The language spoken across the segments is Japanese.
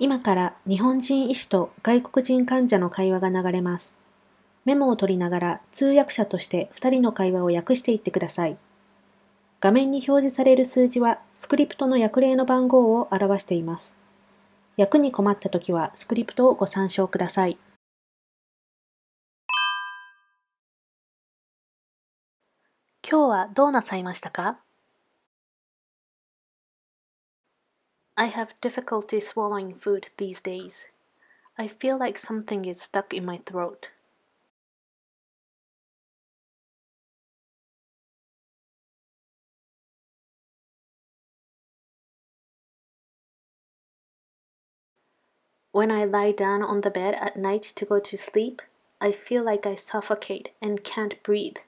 今から日本人医師と外国人患者の会話が流れます。メモを取りながら通訳者として2人の会話を訳していってください。画面に表示される数字はスクリプトの訳例の番号を表しています。訳に困った時はスクリプトをご参照ください。今日はどうなさいましたか I have difficulty swallowing food these days. I feel like something is stuck in my throat. When I lie down on the bed at night to go to sleep, I feel like I suffocate and can't breathe.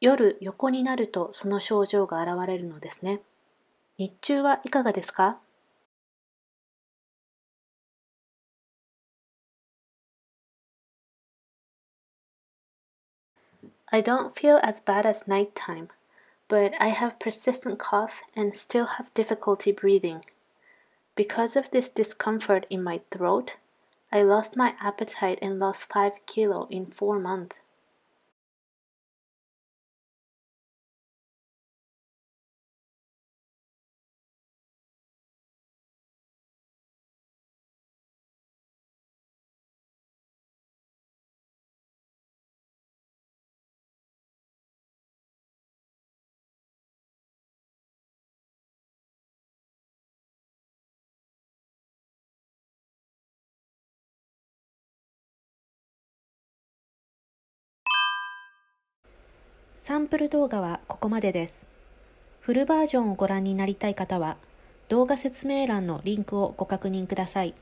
夜横になるとその症状が現れるのですね。日中はいかがですか？I don't feel as bad as nighttime, but I have persistent cough and still have difficulty breathing. Because of this discomfort in my throat, I lost my appetite and lost 5 kilo in 4 months. サンプル動画はここまでです。フルバージョンをご覧になりたい方は、動画説明欄のリンクをご確認ください。